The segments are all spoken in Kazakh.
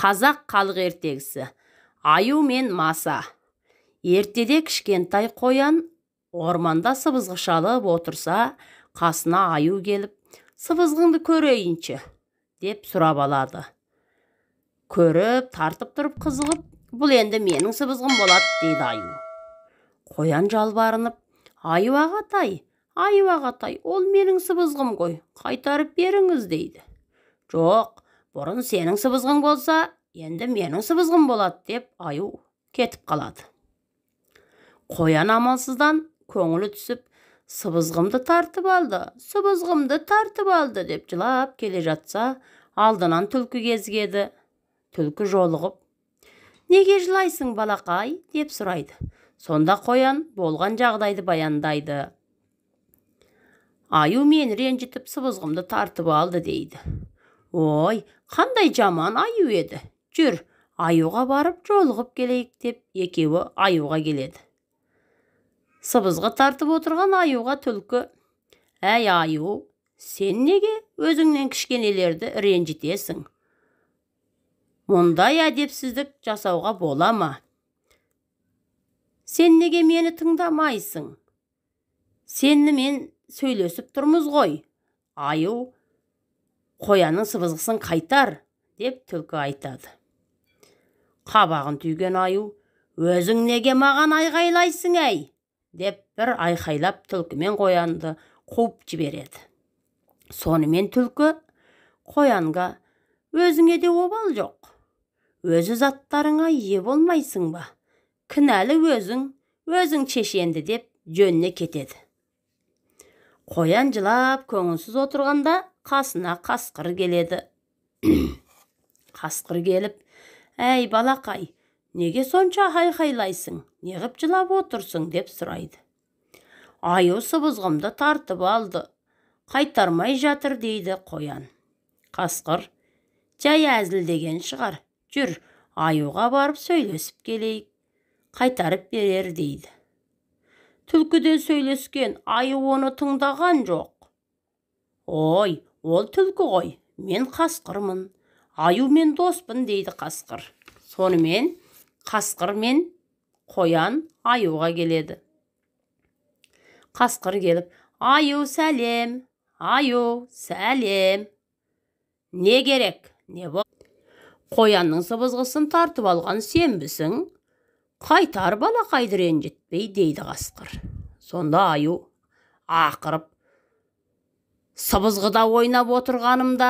қазақ халық ертегісі аю мен маса ертеде кішкентай қоян орманда сыбызғы шалып отырса қасына аю келіп сыбызғыңды көрейінші деп сұрап алады көріп тартып тұрып қызығып бұл енді менің сыбызғым болады дейді аю қоян жалбарынып аю ағатай аю ағатай ол менің сыбызғым ғой қайтарып беріңіз дейді жоқ бұрын сенің сыбызғың болса енді менің сыбызғым болады деп аю кетіп қалады қоян амалсыздан көңілі түсіп сыбызғымды тартып алды сыбызғымды тартып алды деп жылап келе жатса алдынан түлкі кезігеді түлкі жолығып неге жылайсың балақай деп сұрайды сонда қоян болған жағдайды баяндайды аю мен ренжітіп сыбызғымды тартып алды дейді ой қандай жаман аю еді жүр аюға барып жолығып келейік деп екеуі айуға келеді сыбызғы тартып отырған айуға түлкі әй айу, сен неге өзіңнен кішкенелерді ренжітесің мұндай әдепсіздік жасауға бола ма сен неге мені тыңдамайсың мен сөйлесіп тұрмыз ғой аю қоянның сыбызғысын қайтар деп түлкі айтады қабағын түйген аю өзің неге маған айғайлайсың әй деп бір айқайлап түлкімен қоянды қуып жібереді сонымен түлкі қоянға өзіңе де обал жоқ өзі заттарыңа ие болмайсың ба кінәлі өзің өзің шешенді деп жөніне кетеді қоян жылап көңілсіз отырғанда қасына қасқыр келеді қасқыр келіп әй балақай неге сонша айқайлайсың неғып жылап отырсың деп сұрайды аю сыбызғымды тартып алды қайтармай жатыр дейді қоян қасқыр жай әзілдеген шығар жүр аюға барып сөйлесіп келейік қайтарып берер дейді Түлкіден сөйлескен аю оны тыңдаған жоқ ой ол түлкі ғой мен қасқырмын мен доспын дейді қасқыр сонымен қасқыр мен қоян аюға келеді қасқыр келіп аю сәлем аю сәлем не керек не бол қоянның сыбызғысын тартып алған сенбісің қайтар бала ренжітпей дейді қасқыр сонда аю ақырып сыбызғыда ойнап отырғанымда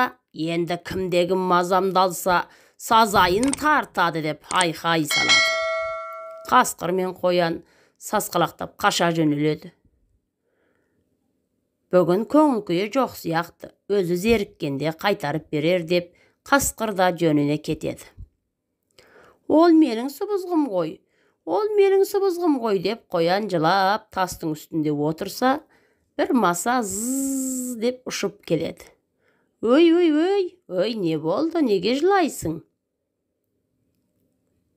енді кімдегі мазамдалса сазайын тартады деп айқай салады қасқыр мен қоян сасқалақтап қаша жөнеледі бүгін көңіл күйі жоқ сияқты өзі зеріккенде қайтарып берер деп қасқыр да жөніне кетеді ол менің сыбызғым ғой ол менің сыбызғым ғой деп қоян жылап тастың үстінде отырса бір маса зз деп ұшып келеді өй өй өй өй не болды неге жылайсың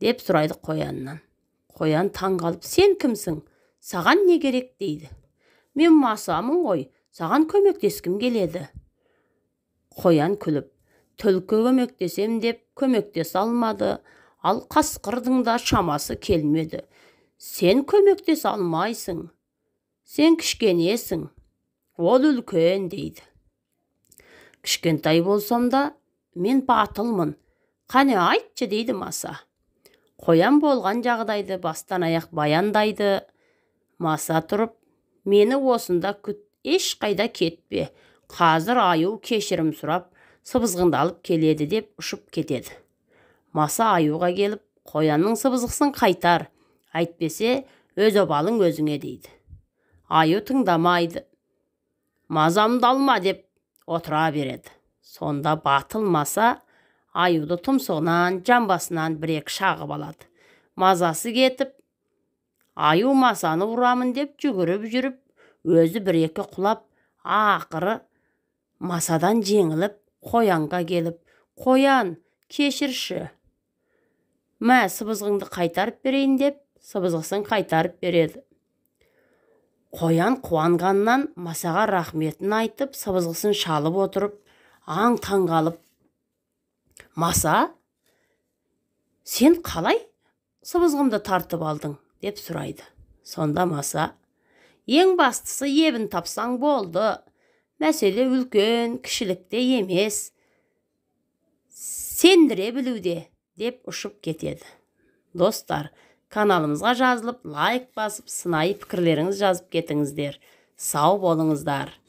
деп сұрайды қояннан қоян таңғалып сен кімсің саған не керек дейді мен масамын ғой саған көмектескім келеді қоян күліп түлкі көмектесем деп көмектесе алмады ал қасқырдың да шамасы келмеді сен көмектесе алмайсың сен кішкенесің ол үлкен дейді кішкентай болсам да мен батылмын қане айтшы дейді маса қоян болған жағдайды бастан аяқ баяндайды маса тұрып мені осында күт еш қайда кетпе қазір аю кешірім сұрап алып келеді деп ұшып кетеді маса аюға келіп қоянның сыбызғысын қайтар әйтпесе өз обалың өзіңе дейді аю тыңдамайды мазамды алма деп отыра береді сонда батылмаса аюды тұмсығынан жамбасынан бір екі шағып алады мазасы кетіп аю масаны ұрамын деп жүгіріп жүріп өзі бір екі құлап ақыры масадан жеңіліп қоянға келіп қоян кешірші мә сыбызғыңды қайтарып берейін деп сыбызғысын қайтарып береді қоян қуанғаннан масаға рахметін айтып сыбызғысын шалып отырып аң таңғалып қалып маса сен қалай сыбызғымды тартып алдың деп сұрайды сонда маса ең бастысы ебін тапсаң болды мәселе үлкен кішілікте емес сендіре білуде деп ұшып кетеді достар каналымызға жазылып лайк басып сынайы пікірлеріңіз жазып кетіңіздер сау болыңыздар